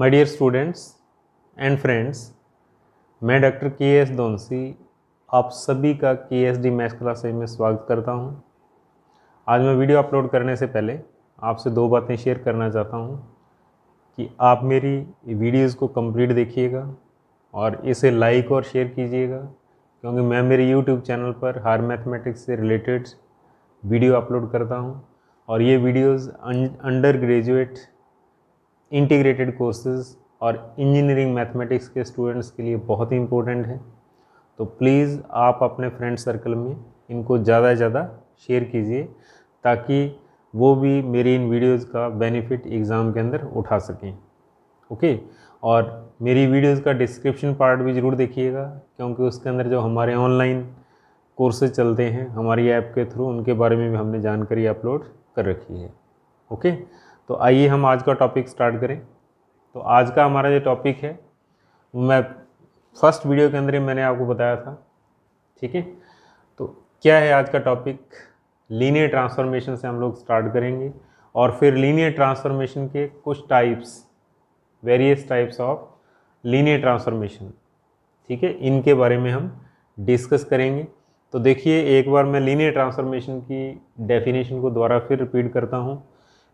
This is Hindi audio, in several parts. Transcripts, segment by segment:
My dear students and friends मैं डॉक्टर के एस दोनसी आप सभी का के एस डी मैथ क्लासेज में स्वागत करता हूं आज मैं वीडियो अपलोड करने से पहले आपसे दो बातें शेयर करना चाहता हूं कि आप मेरी वीडियोस को कंप्लीट देखिएगा और इसे लाइक और शेयर कीजिएगा क्योंकि मैं मेरे यूट्यूब चैनल पर हर मैथमेटिक्स से रिलेटेड वीडियो अपलोड करता हूँ और ये videos undergraduate integrated courses और इंजीनियरिंग मैथमेटिक्स के स्टूडेंट्स के लिए बहुत ही इम्पोर्टेंट है तो प्लीज़ आप अपने फ्रेंड सर्कल में इनको ज़्यादा से ज़्यादा शेयर कीजिए ताकि वो भी मेरी इन वीडियोज़ का बेनिफिट एग्ज़ाम के अंदर उठा सकें ओके और मेरी वीडियोज़ का डिस्क्रिप्शन पार्ट भी ज़रूर देखिएगा क्योंकि उसके अंदर जो हमारे ऑनलाइन कोर्सेज चलते हैं हमारी ऐप के थ्रू उनके बारे में भी हमने जानकारी अपलोड कर रखी है ओके तो आइए हम आज का टॉपिक स्टार्ट करें तो आज का हमारा जो टॉपिक है मैं फर्स्ट वीडियो के अंदर ही मैंने आपको बताया था ठीक है तो क्या है आज का टॉपिक लीनियर ट्रांसफॉर्मेशन से हम लोग स्टार्ट करेंगे और फिर लीनियर ट्रांसफॉर्मेशन के कुछ types various types of linear transformation ठीक है इनके बारे में हम डिस्कस करेंगे तो देखिए एक बार मैं लीनियर ट्रांसफॉर्मेशन की डेफिनेशन को दोबारा फिर रिपीट करता हूँ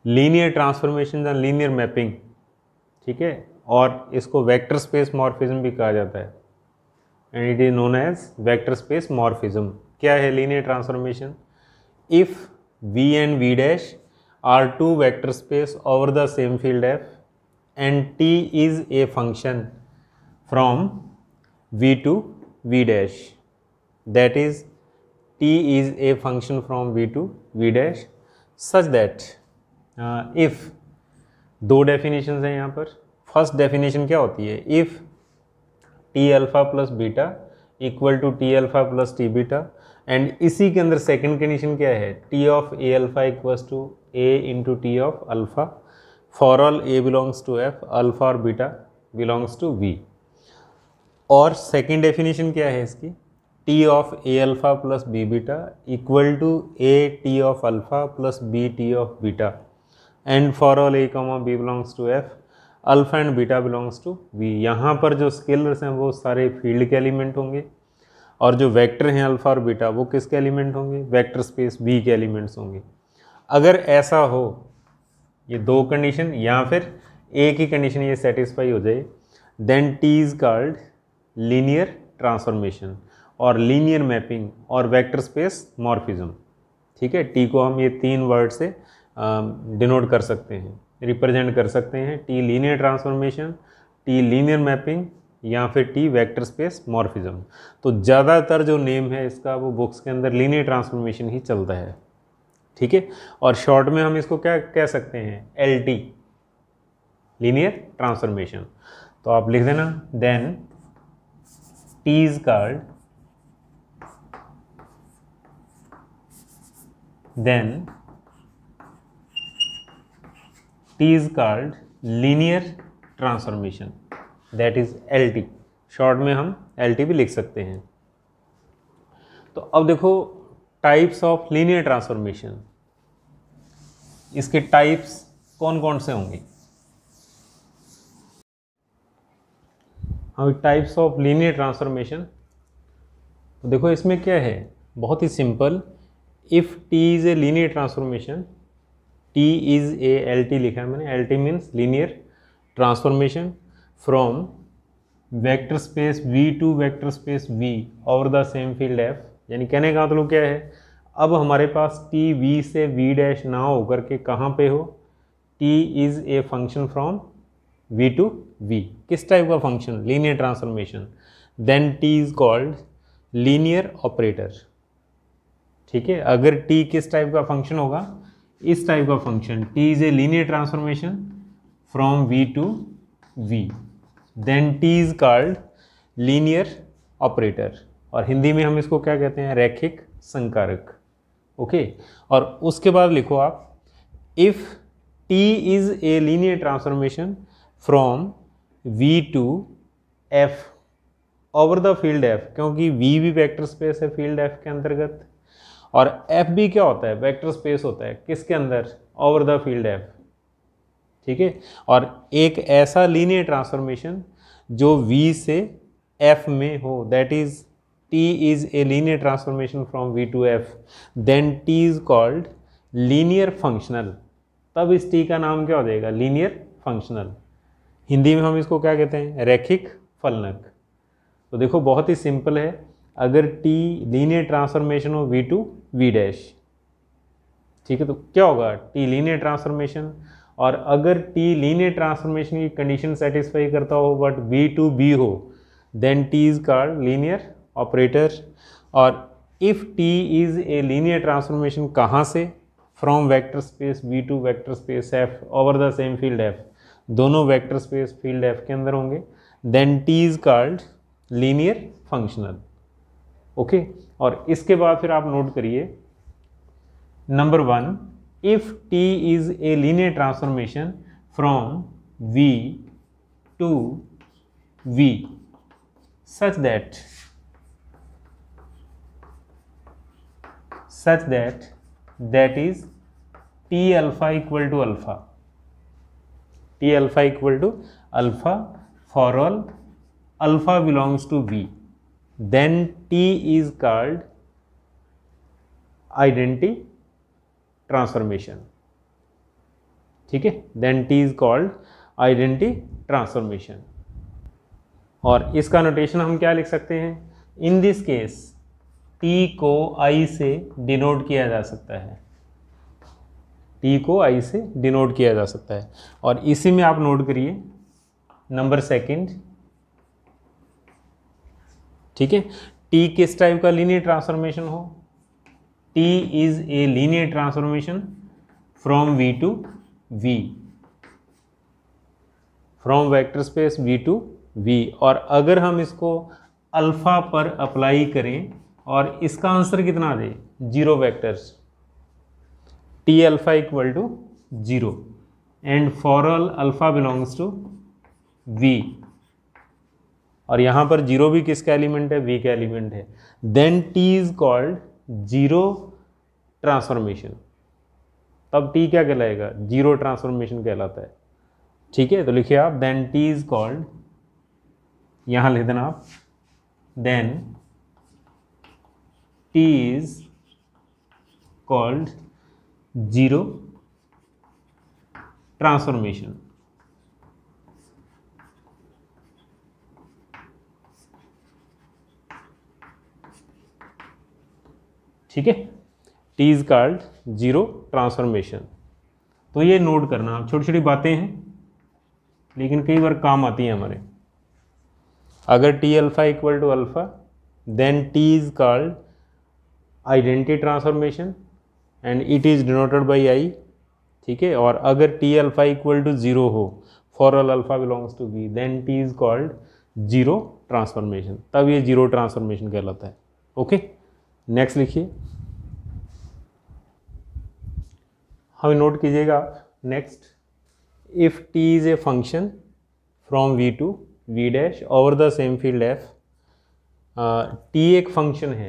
linear transformation and linear mapping ठीक है और इसको वेक्टर स्पेस मॉर्फिज्म भी कहा जाता है and it is known as vector space morphism क्या है linear transformation if V and V dash are two vector space over the same field F and T is a function from V to V dash that is T is a function from V to V dash such that if uh, दो डेफिनेशन हैं यहाँ पर फर्स्ट डेफिनेशन क्या होती है if T alpha plus beta equal to T alpha plus T beta and इसी के अंदर सेकंड कंडीशन क्या है T of A alpha equals to a into T of alpha for all a belongs to F alpha और बीटा बिलोंग्स टू वी और सेकंड डेफिनेशन क्या है इसकी T of A alpha plus B beta equal to a T of alpha plus b T of beta and for all a comma B belongs to F alpha and beta belongs to V यहाँ पर जो स्केलर्स हैं वो सारे फील्ड के एलिमेंट होंगे और जो वेक्टर हैं अल्फा और बीटा वो किसके एलिमेंट होंगे वेक्टर स्पेस बी के एलिमेंट्स होंगे अगर ऐसा हो ये दो कंडीशन या फिर एक ही कंडीशन ये सेटिस्फाई हो जाए then T is called linear transformation और लीनियर मैपिंग और वेक्टर स्पेस मॉर्फिज्म ठीक है टी को हम ये तीन वर्ड से डिनोट कर सकते हैं रिप्रेजेंट कर सकते हैं T linear transformation T linear mapping या फिर टी वेक्टर स्पेस मॉर्फिज्म तो ज़्यादातर जो नेम है इसका वो बुक्स के अंदर लीनियर ट्रांसफॉर्मेशन ही चलता है ठीक है और शॉर्ट में हम इसको क्या कह सकते हैं एल टी लीनियर ट्रांसफॉर्मेशन तो आप लिख देना then T is called then T is called linear transformation that is LT short में हम LT भी लिख सकते हैं तो अब देखो टाइप्स ऑफ लीनियर ट्रांसफॉर्मेशन इसके टाइप्स कौन कौन से होंगे हम टाइप्स ऑफ लीनियर ट्रांसफॉर्मेशन देखो इसमें क्या है बहुत ही simple if T is a linear transformation T is a L T लिखा है मैंने L T means linear transformation from vector space V to vector space V और द सेम फील्ड एफ यानी कहने का मतलब क्या है अब हमारे पास टी वी से वी डैश ना होकर के कहाँ पे हो T is a function from V to V किस टाइप का function linear transformation then T is called linear operator ठीक है अगर टी किस टाइप का फंक्शन होगा इस टाइप का function T is a linear transformation from V to V then T is called linear operator और हिंदी में हम इसको क्या कहते हैं रैखिक संकारक ओके okay? और उसके बाद लिखो आप if T is a linear transformation from V to F over the field F क्योंकि वी भी वेक्टर स्पेस है फील्ड एफ के अंतर्गत और एफ बी क्या होता है वेक्टर स्पेस होता है किसके अंदर ओवर द फील्ड एफ ठीक है और एक ऐसा लीनियर ट्रांसफॉर्मेशन जो वी से एफ में हो that is T is a linear transformation from V to F then T is called linear functional तब इस टी का नाम क्या हो जाएगा लीनियर फंक्शनल हिंदी में हम इसको क्या कहते हैं रैखिक फलनक तो देखो बहुत ही सिंपल है अगर टी लीनियर ट्रांसफॉर्मेशन हो वी टू वी डैश ठीक है तो क्या होगा टी लीनियर ट्रांसफॉर्मेशन और अगर टी लीनियर ट्रांसफॉर्मेशन की कंडीशन सेटिस्फाई करता हो बट वी टू बी हो then T is called linear operator और if T is a linear transformation कहाँ से from vector space V to vector space F over the same field F दोनों वेक्टर स्पेस फील्ड एफ के अंदर होंगे then T is called linear functional okay और इसके बाद फिर आप नोट करिए number one if T is a linear transformation from V to V such that such that that is T alpha equal to alpha T alpha equal to alpha for all alpha belongs to V then T is called identity transformation ठीक है then T is called identity transformation और इसका नोटेशन हम क्या लिख सकते हैं इन दिस केस T को I से डिनोट किया जा सकता है T को I से डिनोट किया जा सकता है और इसी में आप नोट करिए नंबर सेकंड ठीक है टी किस टाइप का लीनियर ट्रांसफॉर्मेशन हो T is a linear transformation from V to V from vector space V to V और अगर हम इसको अल्फा पर अप्लाई करें और इसका आंसर कितना दे zero vectors T alpha equal to zero and all alpha belongs to V और यहाँ पर जीरो भी किसका एलिमेंट है वी का एलिमेंट है then T is called zero transformation तब टी क्या कहलाएगा जीरो ट्रांसफॉर्मेशन कहलाता है ठीक है तो लिखिए आप देन टी इज कॉल्ड यहाँ लिख देना आप then T is called zero transformation ठीक है T is called zero transformation तो ये नोट करना आप छोटी छोटी बातें हैं लेकिन कई बार काम आती हैं हमारे अगर T alpha equal to alpha then T is called identity transformation and it is denoted by I ठीक है और अगर T alpha equal to zero हो for all alpha belongs to B then T is called zero transformation तब ये जीरो ट्रांसफॉर्मेशन कहलाता है ओके okay? नेक्स्ट लिखिए हमें हाँ, नोट कीजिएगा next if T is a function from V to V dash over the same field F T एक फंक्शन है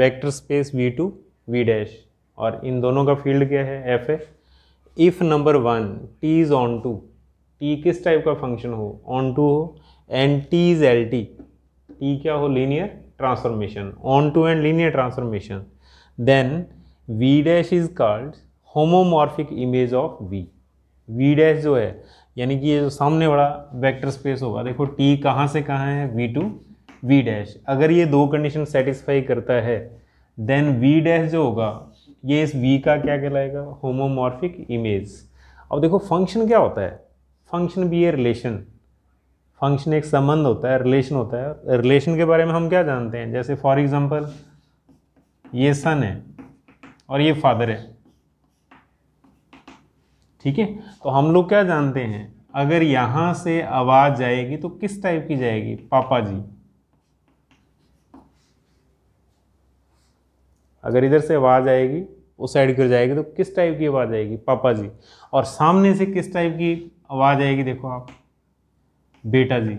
vector space V to V dash और इन दोनों का फील्ड क्या है एफ है if number one T is onto T किस टाइप का फंक्शन हो ऑन टू हो and T is L T T क्या हो linear transformation on to end linear transformation then v dash is called homomorphic image of v v dash जो है यानी कि ये जो सामने वाला वेक्टर स्पेस होगा देखो t कहाँ से कहाँ है v टू v डैश अगर ये दो कंडीशन सेटिस्फाई करता है देन v डैश जो होगा ये इस v का क्या कहलाएगा होमोमॉर्फिक इमेज अब देखो फंक्शन क्या होता है फंक्शन भी ये रिलेशन फंक्शन एक संबंध होता है रिलेशन होता है रिलेशन के बारे में हम क्या जानते हैं जैसे फॉर एग्जांपल ये सन है और ये फादर है ठीक है तो हम लोग क्या जानते हैं अगर यहाँ से आवाज़ जाएगी तो किस टाइप की जाएगी पापा जी अगर इधर से आवाज़ आएगी उस साइड की जाएगी तो किस टाइप की आवाज़ आएगी पापा जी और सामने से किस टाइप की आवाज़ आएगी देखो आप बेटा जी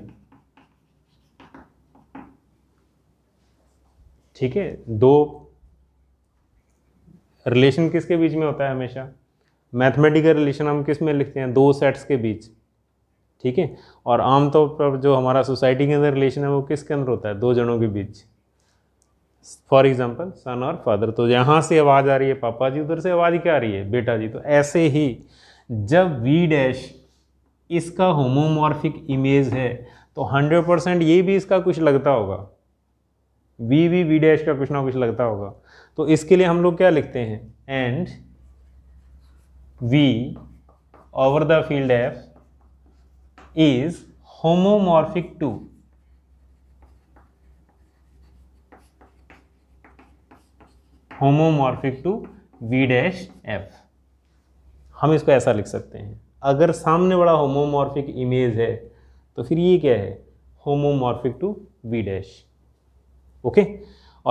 ठीक है दो रिलेशन किसके बीच में होता है हमेशा मैथमेटिकल रिलेशन हम किस में लिखते हैं दो सेट्स के बीच ठीक है और आमतौर तो पर जो हमारा सोसाइटी के अंदर रिलेशन है वो किसके अंदर होता है दो जनों के बीच फॉर एग्जाम्पल सन और फादर तो यहाँ से आवाज़ आ रही है पापा जी उधर से आवाज़ क्या आ रही है बेटा जी तो ऐसे ही जब वी डैश इसका होमोमॉर्फिक इमेज है तो 100 परसेंट ये भी इसका कुछ लगता होगा वी वी वी डैश का कुछ ना कुछ लगता होगा तो इसके लिए हम लोग क्या लिखते हैं and V over the field F is homomorphic to homomorphic to V dash F हम इसको ऐसा लिख सकते हैं अगर सामने वाला होमोमॉर्फिक इमेज है तो फिर ये क्या है homomorphic to V dash okay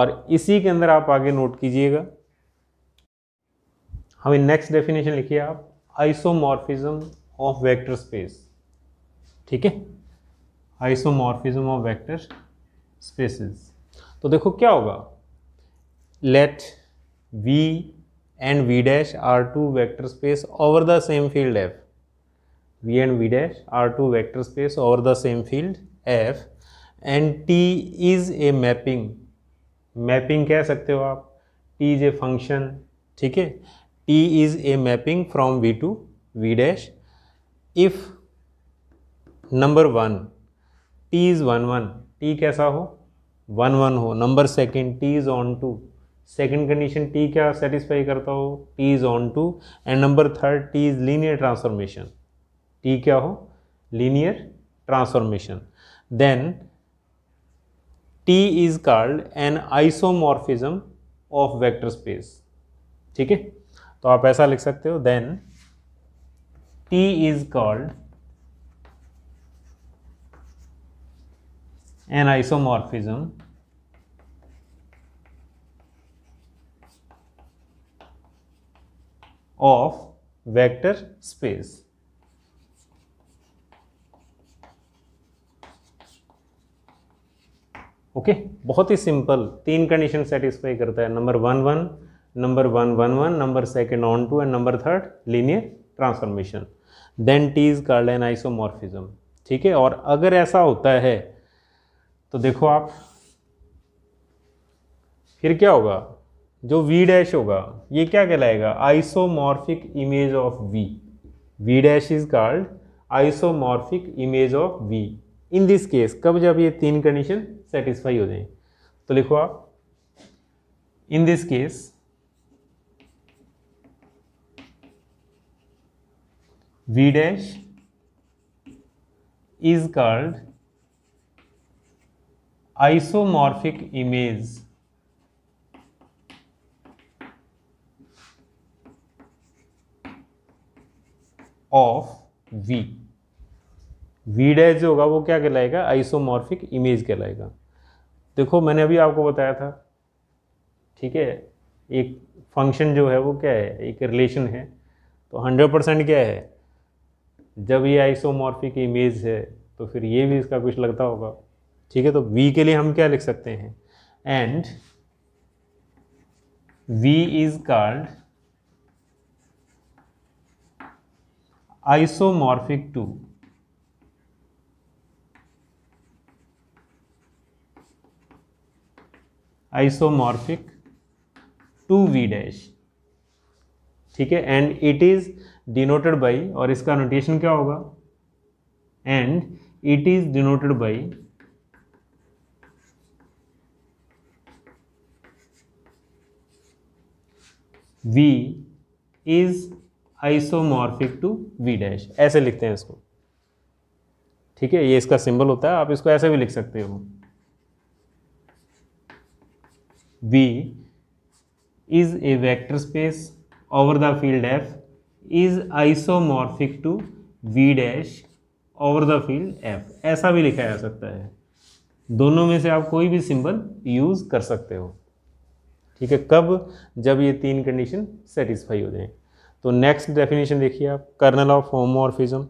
और इसी के अंदर आप आगे नोट कीजिएगा हमें नेक्स्ट डेफिनेशन लिखिए आप आइसोमॉर्फिज्म ऑफ वेक्टर स्पेस ठीक है आइसोमॉर्फिज्म ऑफ वेक्टर स्पेसेस तो देखो क्या होगा let V and V dash are two vector space over the same field F v and v dash are two vector space over the same field f and t is a mapping mapping कह सकते हो आप t is a function ठीक है t is a mapping from v to v dash if number one t is one one t कैसा हो वन वन हो number second t is on to second condition T क्या सेटिस्फाई करता हो T is onto and number third T is linear transformation T क्या हो linear transformation then T is called an isomorphism of vector space ठीक है तो आप ऐसा लिख सकते हो then T is called an isomorphism of vector space okay बहुत ही सिंपल तीन कंडीशन सेटिस्फाई करता है number one one number one one one number second onto and number third linear transformation then T's is called an isomorphism ठीक है और अगर ऐसा होता है तो देखो आप फिर क्या होगा जो वी डैश होगा ये क्या कहलाएगा isomorphic image of V V dash is called isomorphic image of V in this case कब जब ये तीन कंडीशन सेटिस्फाई हो जाए तो लिखो आप in this case V dash is called isomorphic image of V V dash जो होगा वो क्या कहलाएगा आइसोमॉर्फिक इमेज कहलाएगा देखो मैंने अभी आपको बताया था ठीक है एक फंक्शन जो है वो क्या है एक रिलेशन है तो 100 परसेंट क्या है जब ये आइसोमॉर्फिक इमेज है तो फिर ये भी इसका कुछ लगता होगा ठीक है तो v के लिए हम क्या लिख सकते हैं and v is called isomorphic to isomorphic to V dash ठीक है and it is denoted by और इसका नोटेशन क्या होगा and it is denoted by v is isomorphic to v dash ऐसे लिखते हैं इसको ठीक है ये इसका सिंबल होता है आप इसको ऐसे भी लिख सकते हो v is a vector space over the field f is isomorphic to v dash over the field f ऐसा भी लिखा जा सकता है दोनों में से आप कोई भी सिंबल यूज़ कर सकते हो ठीक है कब जब ये तीन कंडीशन सेटिस्फाई हो जाए तो नेक्स्ट डेफिनेशन देखिए आप कर्नल ऑफ होमोमॉर्फिज्म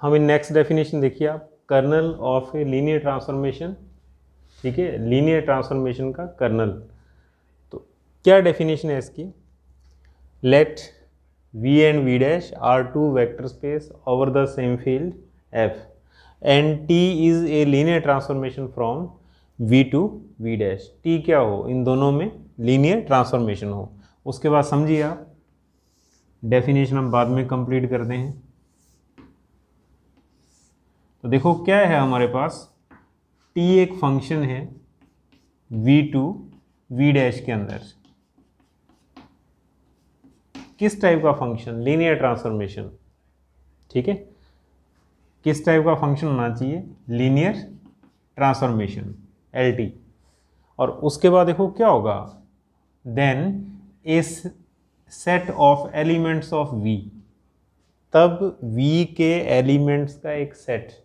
हमें नेक्स्ट डेफिनेशन देखिए आप kernel of a linear transformation ठीक है लीनियर ट्रांसफॉर्मेशन का कर्नल तो क्या डेफिनेशन है इसकी let V and V dash are two vector space over the same field F and T is a linear transformation from V to V dash T क्या हो इन दोनों में लीनियर ट्रांसफॉर्मेशन हो उसके बाद समझिए आप डेफिनेशन हम बाद में कंप्लीट करते हैं तो देखो क्या है हमारे पास टी एक फंक्शन है वी टू वी डैश के अंदर किस टाइप का फंक्शन लीनियर ट्रांसफॉर्मेशन ठीक है किस टाइप का फंक्शन होना चाहिए लीनियर ट्रांसफॉर्मेशन एल और उसके बाद देखो क्या होगा then is set of elements of V तब वी के एलिमेंट्स का एक सेट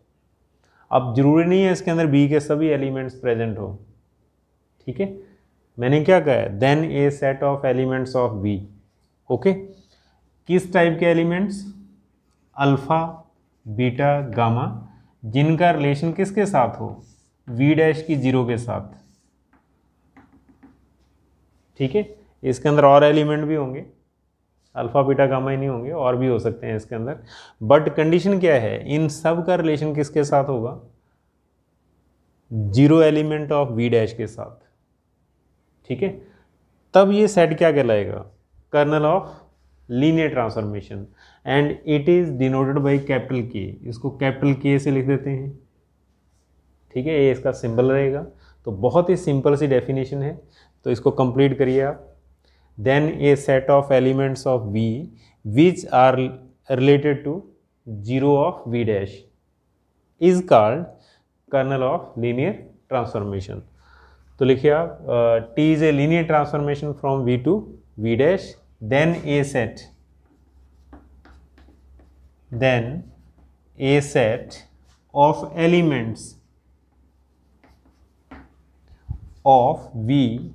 अब ज़रूरी नहीं है इसके अंदर बी के सभी एलिमेंट्स प्रेजेंट हो ठीक है मैंने क्या कहा then a set of elements of B okay किस टाइप के एलिमेंट्स अल्फ़ा बीटा गामा जिनका रिलेशन किसके साथ हो वी डैश की जीरो के साथ ठीक है इसके अंदर और एलिमेंट भी होंगे अल्फ़ा बीटा गामा ही नहीं होंगे और भी हो सकते हैं इसके अंदर बट कंडीशन क्या है इन सब का रिलेशन किसके साथ होगा zero element of V dash के साथ ठीक है तब ये सेट क्या कहलाएगा kernel of linear transformation and it is denoted by capital K इसको कैपिटल के से लिख देते हैं ठीक है ये इसका सिंबल रहेगा तो बहुत ही सिंपल सी डेफिनेशन है तो इसको कंप्लीट करिए आप then a set of elements of V which are related to zero of V dash is called kernel of linear transformation. तो लिखिए aap T is a linear transformation from V to V dash then a set then a set of elements of V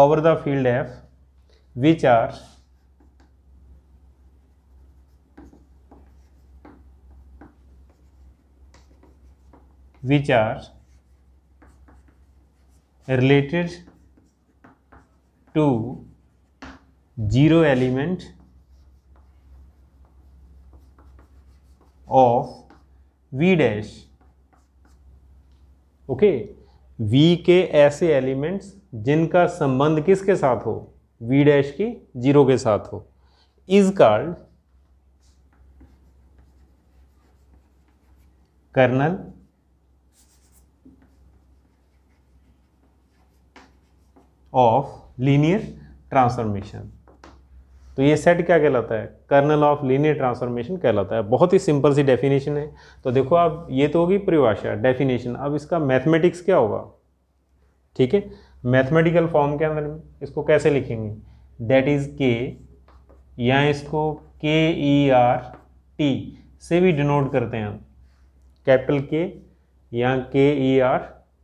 over the field f which are which are related to zero element of v dash okay V के ऐसे एलिमेंट्स जिनका संबंध किसके साथ हो वी डैश की जीरो के साथ हो is called kernel of linear transformation तो ये सेट क्या कहलाता है कर्नल ऑफ लीनियर ट्रांसफॉर्मेशन कहलाता है बहुत ही सिंपल सी डेफिनेशन है तो देखो आप ये तो होगी परिभाषा डेफिनेशन अब इसका मैथमेटिक्स क्या होगा ठीक है मैथमेटिकल फॉर्म के अंदर इसको कैसे लिखेंगे दैट इज़ के या इसको के ई आर टी से भी डिनोट करते हैं हम कैपिटल के या K E R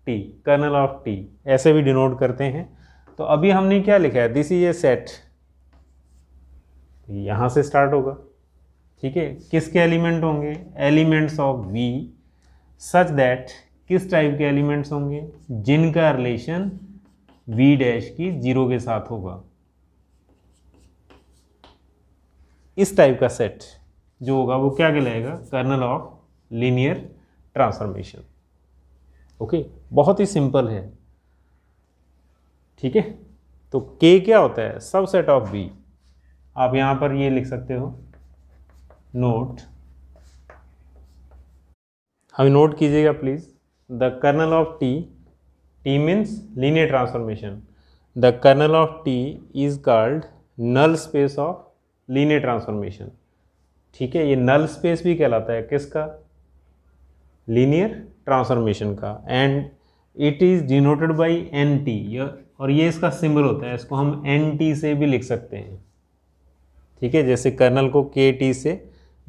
T kernel of T ऐसे भी डिनोट करते हैं तो अभी हमने क्या लिखा है दिस इज ए सेट यहाँ से स्टार्ट होगा ठीक है किसके एलिमेंट होंगे elements of V such that किस टाइप के एलिमेंट्स होंगे जिनका रिलेशन वी डैश की जीरो के साथ होगा इस टाइप का सेट जो होगा वो क्या कहलाएगा kernel of linear transformation okay बहुत ही सिंपल है ठीक है तो के क्या होता है सबसेट ऑफ बी आप यहाँ पर ये लिख सकते हो नोट हमें नोट कीजिएगा please the kernel of T T means linear transformation the kernel of T is called null space of linear transformation ठीक है ये नल स्पेस भी कहलाता है किसका लीनियर ट्रांसफॉर्मेशन का and it is denoted by N T और ये इसका सिंबल होता है इसको हम एन टी से भी लिख सकते हैं ठीक है जैसे कर्नल को के टी से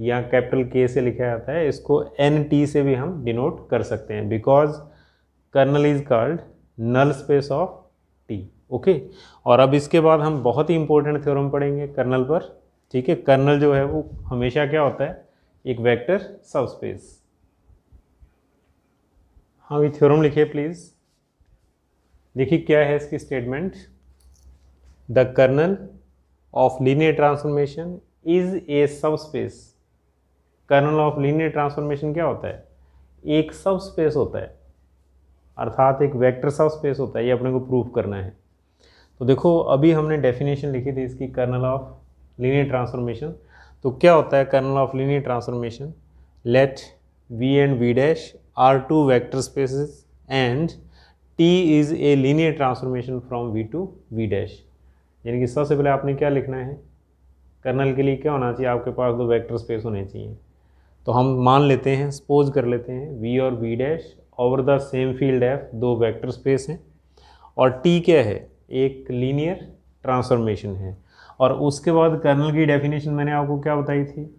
या कैपिटल के से लिखा जाता है इसको एन टी से भी हम डिनोट कर सकते हैं because kernel is called null space of T okay और अब इसके बाद हम बहुत ही इंपॉर्टेंट थ्योरम पढ़ेंगे कर्नल पर ठीक है कर्नल जो है वो हमेशा क्या होता है एक वेक्टर सबस्पेस हाँ ये थ्योरम लिखिए प्लीज़ देखिए क्या है इसकी statement the kernel of linear transformation is a subspace Kernel of linear transformation क्या होता है एक subspace होता है अर्थात एक vector subspace होता है ये अपने को prove करना है तो देखो अभी हमने definition लिखी थी इसकी kernel of linear transformation. तो क्या होता है kernel of linear transformation? Let v and v dash are two vector spaces and t is a linear transformation from v to v dash यानी कि सबसे पहले आपने क्या लिखना है कर्नल के लिए क्या होना चाहिए आपके पास दो वेक्टर स्पेस होने चाहिए तो हम मान लेते हैं सपोज कर लेते हैं वी और V dash over the same field F दो वेक्टर स्पेस हैं और टी क्या है एक लीनियर ट्रांसफॉर्मेशन है और उसके बाद कर्नल की डेफिनेशन मैंने आपको क्या बताई थी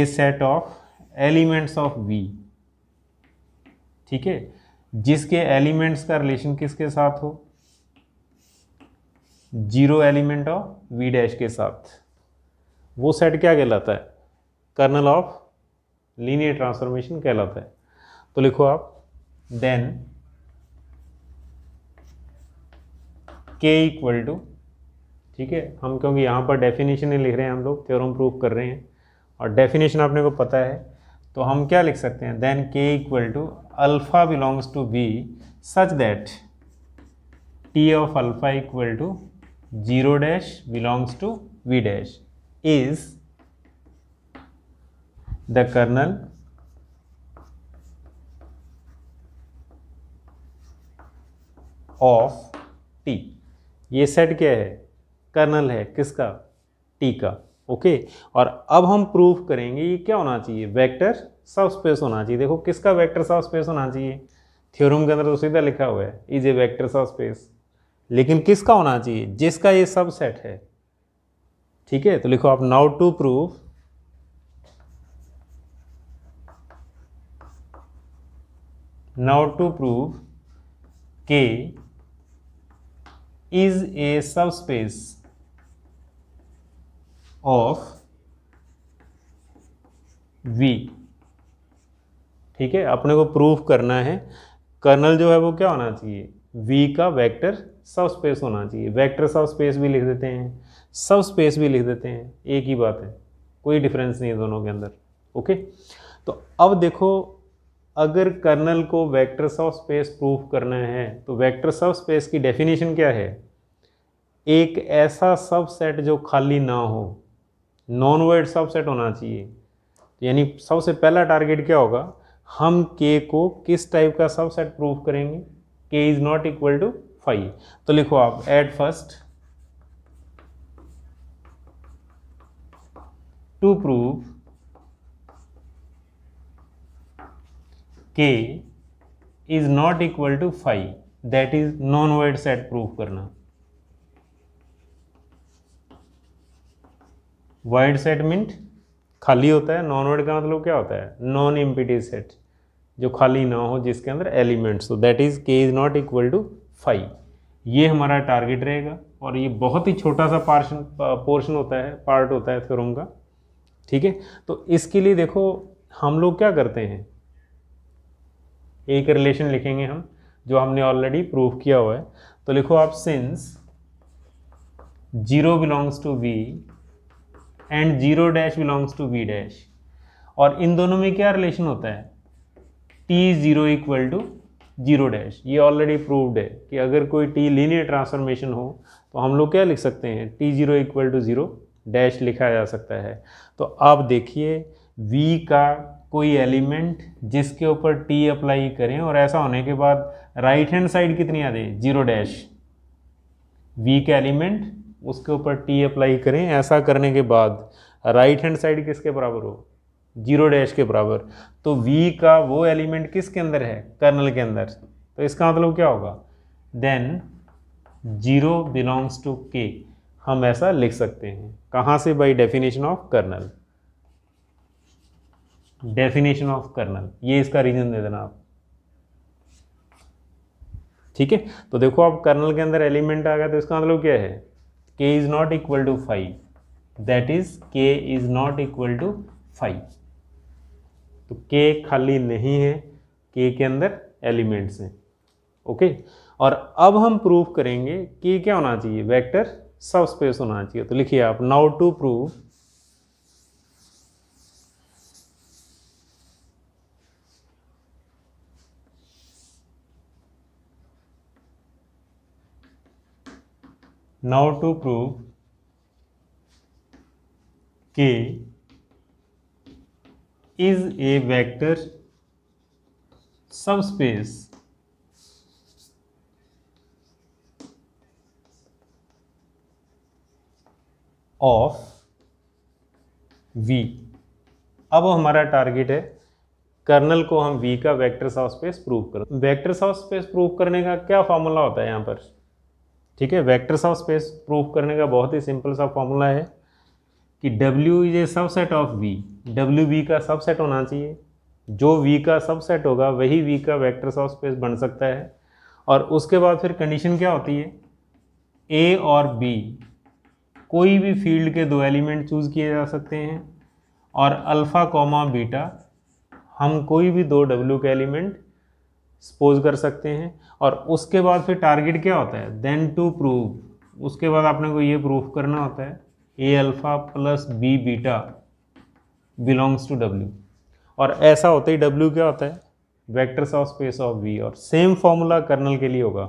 a set of elements of V ठीक है जिसके एलिमेंट्स का रिलेशन किसके साथ हो zero element of V dash के साथ वो सेट क्या कहलाता है कर्नल ऑफ लीनियर ट्रांसफॉर्मेशन कहलाता है तो लिखो आप देन के इक्वल टू ठीक है हम क्योंकि यहाँ पर डेफिनेशन ही लिख रहे हैं हम लोग थ्योरम प्रूव कर रहे हैं और डेफिनेशन आपने को पता है तो हम क्या लिख सकते हैं then K equal to alpha belongs to B such that T of alpha equal to zero dash belongs to v dash is the kernel of T ये सेट क्या है कर्नल है किसका टी का ओके और अब हम प्रूफ करेंगे ये क्या होना चाहिए वेक्टर सब स्पेस होना चाहिए देखो किसका वेक्टर सब स्पेस होना चाहिए थ्योरम के अंदर तो सीधा लिखा हुआ है is a vector subspace लेकिन किसका होना चाहिए जिसका ये सबसेट है ठीक है तो लिखो आप now to proof now to proof K is a subspace of V ठीक है अपने को प्रूफ करना है कर्नल जो है वो क्या होना चाहिए वी का वेक्टर सब स्पेस होना चाहिए वेक्टर सब स्पेस भी लिख देते हैं सब स्पेस भी लिख देते हैं एक ही बात है कोई डिफरेंस नहीं है दोनों के अंदर ओके तो अब देखो अगर कर्नल को वेक्टर सब स्पेस प्रूफ करना है तो वेक्टर सब स्पेस की डेफिनेशन क्या है एक ऐसा सबसेट जो खाली ना हो नॉन वर्ड सबसेट होना चाहिए तो यानी सबसे पहला टारगेट क्या होगा हम के को किस टाइप का सबसेट प्रूफ करेंगे K is not equal to five तो लिखो आप at first to prove K is not equal to five that is non void set prove करना वाइड सेट मिंट खाली होता है नॉन वर्ड का मतलब क्या होता है नॉन एम्पिटी सेट जो खाली ना हो जिसके अंदर एलिमेंट्स हो that is K is not equal to five ये हमारा टारगेट रहेगा और ये बहुत ही छोटा सा पार्शन पोर्शन होता है पार्ट होता है थ्योरम का ठीक है तो इसके लिए देखो हम लोग क्या करते हैं एक रिलेशन लिखेंगे हम जो हमने ऑलरेडी प्रूव किया हुआ है तो लिखो आप since zero belongs to V and zero dash belongs to V dash और इन दोनों में क्या रिलेशन होता है T zero equal to zero dash ये ऑलरेडी प्रूव्ड है कि अगर कोई टी लीनियर ट्रांसफॉर्मेशन हो तो हम लोग क्या लिख सकते हैं T zero equal to zero dash लिखा जा सकता है तो आप देखिए वी का कोई एलिमेंट जिसके ऊपर टी अप्लाई करें और ऐसा होने के बाद राइट हैंड साइड कितनी आ जाए जीरो डैश वी का एलिमेंट उसके ऊपर टी अप्लाई करें ऐसा करने के बाद राइट हैंड साइड किसके बराबर हो जीरो डैश के बराबर तो वी का वो एलिमेंट किसके अंदर है कर्नल के अंदर तो इसका मतलब क्या होगा than zero belongs to K हम ऐसा लिख सकते हैं कहाँ से by definition of kernel definition of kernel ये इसका रीजन दे देना आप ठीक है तो देखो आप कर्नल के अंदर एलिमेंट आ गया तो इसका मतलब क्या है k is not equal to five that is k is not equal to five तो के खाली नहीं है के के अंदर एलिमेंट्स हैं ओके और अब हम प्रूफ करेंगे कि क्या होना चाहिए वेक्टर सब स्पेस होना चाहिए तो लिखिए आप now to prove now to proof K is a vector subspace of v अब हमारा टारगेट है कर्नल को हम v का वेक्टर ऑफ स्पेस प्रूव कर वेक्टर ऑफ स्पेस प्रूव करने का क्या फॉर्मूला होता है यहाँ पर ठीक है वेक्टर ऑफ स्पेस प्रूव करने का बहुत ही सिंपल सा फॉर्मूला है कि W is a subset of V W V का सबसेट होना चाहिए जो V का सबसेट होगा वही V का वेक्टर ऑफ स्पेस बन सकता है और उसके बाद फिर कंडीशन क्या होती है ए और बी कोई भी फील्ड के दो एलिमेंट चूज़ किए जा सकते हैं और अल्फ़ा कॉमा बीटा हम कोई भी दो डब्ल्यू के एलिमेंट सपोज कर सकते हैं और उसके बाद फिर टारगेट क्या होता है देन टू प्रूव उसके बाद आपने को ये प्रूफ करना होता है a alpha plus B beta belongs to W और ऐसा होता ही डब्ल्यू क्या होता है vectors of space of V और सेम फॉर्मूला कर्नल के लिए होगा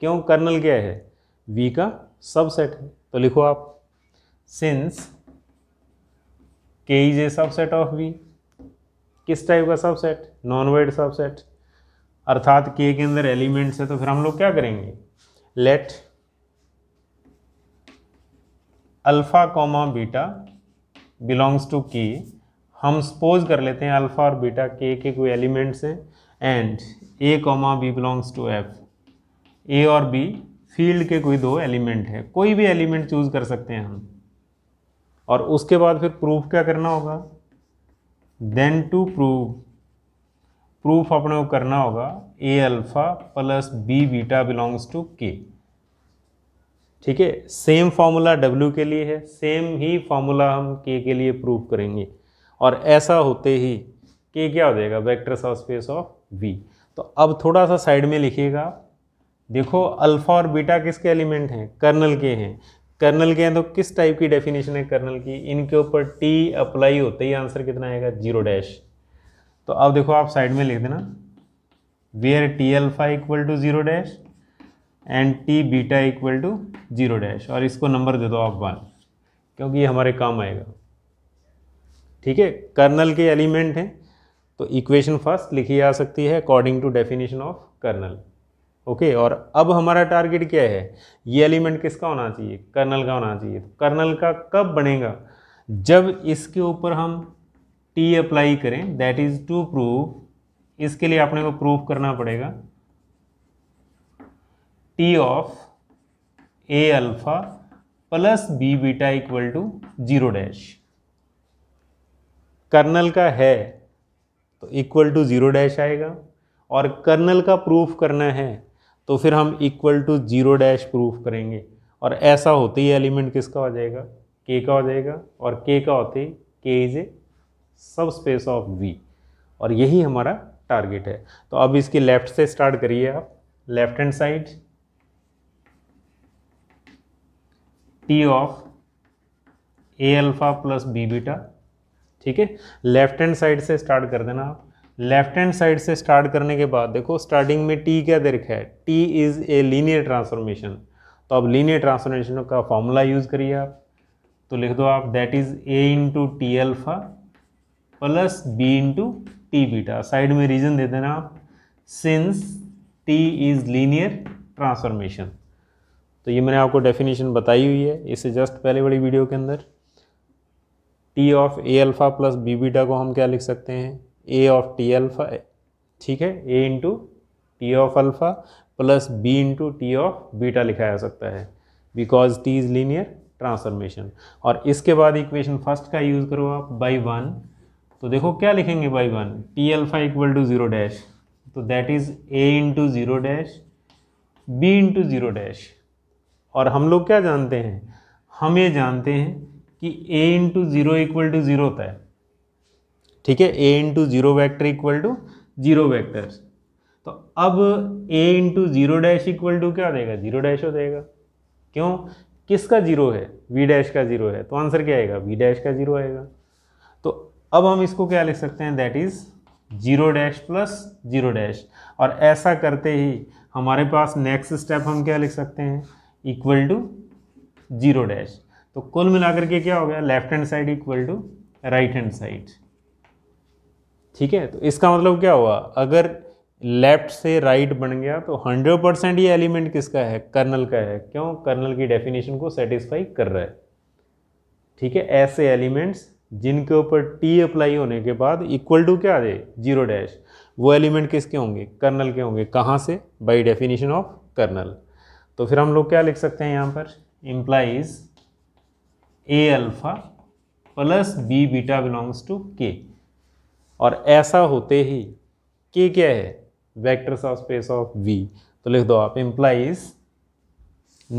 क्यों कर्नल क्या है वी का सबसेट है तो लिखो आप since K is a subset of V किस टाइप का सबसेट नॉन वाइड सबसेट अर्थात के के अंदर एलिमेंट्स है तो फिर हम लोग क्या करेंगे let alpha comma beta belongs to K हम सपोज कर लेते हैं अल्फ़ा और बीटा के के कोई एलिमेंट्स हैं and a comma B belongs to F A और बी फील्ड के कोई दो एलिमेंट हैं कोई भी एलिमेंट चूज़ कर सकते हैं हम और उसके बाद फिर प्रूफ क्या करना होगा देन टू प्रूव प्रूफ अपने को करना होगा a alpha plus B beta belongs to K ठीक है सेम फार्मूला W के लिए है सेम ही फार्मूला हम K के लिए प्रूव करेंगे और ऐसा होते ही K क्या हो जाएगा वेक्टर सब स्पेस ऑफ V तो अब थोड़ा सा साइड में लिखिएगा देखो अल्फ़ा और बीटा किसके एलिमेंट हैं कर्नल के हैं कर्नल के हैं तो किस टाइप की डेफिनेशन है कर्नल की इनके ऊपर टी अप्लाई होते ही आंसर कितना आएगा जीरो डैश तो अब देखो आप साइड में लिख देना where T alpha equal to zero dash and T beta equal to zero dash और इसको नंबर दे दो आप वन क्योंकि ये हमारे काम आएगा ठीक है कर्नल के एलिमेंट हैं तो इक्वेशन फर्स्ट लिखी जा सकती है according to definition of kernel okay और अब हमारा टारगेट क्या है ये एलिमेंट किसका होना चाहिए कर्नल का होना चाहिए तो कर्नल का कब बनेगा जब इसके ऊपर हम टी अप्लाई करें दैट इज़ टू प्रूव इसके लिए अपने को प्रूव करना पड़ेगा T of a alpha plus B beta equal to zero dash kernel का है तो इक्वल टू जीरो डैश आएगा और कर्नल का प्रूफ करना है तो फिर हम equal to zero dash proof करेंगे और ऐसा होते ही एलिमेंट किसका हो जाएगा के का हो जाएगा और के का होते ही के इज ए सब स्पेस ऑफ वी और यही हमारा टारगेट है तो अब इसके लेफ़्ट से स्टार्ट करिए आप left hand side T of A alpha plus B beta ठीक है लेफ्ट हैंड साइड से स्टार्ट कर देना आप लेफ्ट हैंड साइड से स्टार्ट करने के बाद देखो स्टार्टिंग में टी क्या दे रखा है T is a linear transformation तो अब लीनियर ट्रांसफॉर्मेशन का फॉर्मूला यूज़ करिए आप तो लिख दो आप that is A into T alpha plus B into T beta side में रीज़न दे देना आप since T is linear transformation तो ये मैंने आपको डेफिनेशन बताई हुई है इससे जस्ट पहले वाली वीडियो के अंदर T of A alpha plus B beta को हम क्या लिख सकते हैं ए ऑफ टी अल्फ़ा ठीक है A into T of alpha plus B into T of beta लिखा जा सकता है because T is linear transformation और इसके बाद इक्वेशन फर्स्ट का यूज़ करो आप बाई वन तो देखो क्या लिखेंगे by one T alpha equal to zero dash तो that is A into zero dash B into zero dash और हम लोग क्या जानते हैं हम ये जानते हैं कि a into zero equal to zero होता है ठीक है a into zero vector equal to zero vectors तो अब a into zero dash equal to क्या देगा ज़ीरो डैश हो जाएगा क्यों किसका ज़ीरो है v डैश का ज़ीरो है तो आंसर क्या आएगा v डैश का ज़ीरो आएगा तो अब हम इसको क्या लिख सकते हैं that is zero dash plus zero dash और ऐसा करते ही हमारे पास नेक्स्ट स्टेप हम क्या लिख सकते हैं इक्वल टू जीरो डैश तो कुल मिलाकर के क्या हो गया left hand side equal to right hand side ठीक है तो इसका मतलब क्या हुआ अगर लेफ्ट से राइट right बन गया तो 100 परसेंट ये एलिमेंट किसका है कर्नल का है क्यों कर्नल की डेफिनेशन को सेटिस्फाई कर रहा है ठीक है ऐसे एलिमेंट्स जिनके ऊपर टी अप्लाई होने के बाद इक्वल टू क्या आ जाए जीरो डैश वो एलिमेंट किसके होंगे कर्नल के होंगे कहाँ से बाई डेफिनेशन ऑफ कर्नल तो फिर हम लोग क्या लिख सकते हैं यहाँ पर implies A alpha plus B beta belongs to K और ऐसा होते ही के क्या है vectors of space of V तो लिख दो आप इम्प्लाइज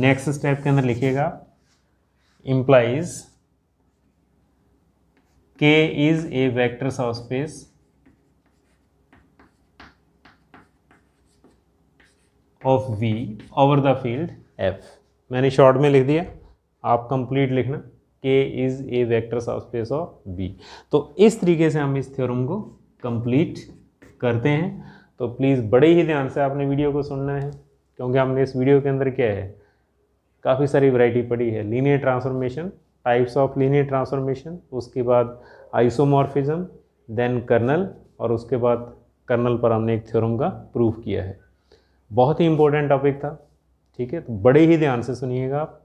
नेक्स्ट स्टेप के अंदर लिखिएगा implies K is a vectors of space of V over the field F मैंने शॉर्ट में लिख दिया आप कंप्लीट लिखना K is a vector space of B तो इस तरीके से हम इस थ्योरम को कंप्लीट करते हैं तो प्लीज़ बड़े ही ध्यान से आपने वीडियो को सुनना है क्योंकि हमने इस वीडियो के अंदर क्या है काफ़ी सारी वैरायटी पड़ी है linear transformation types of linear transformation उसके बाद आइसोमॉर्फिज्म देन कर्नल और उसके बाद कर्नल पर हमने एक थ्योरम का प्रूफ किया है बहुत ही इंपॉर्टेंट टॉपिक था ठीक है तो बड़े ही ध्यान से सुनिएगा आप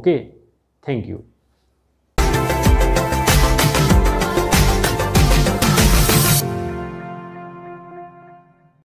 ओके थैंक यू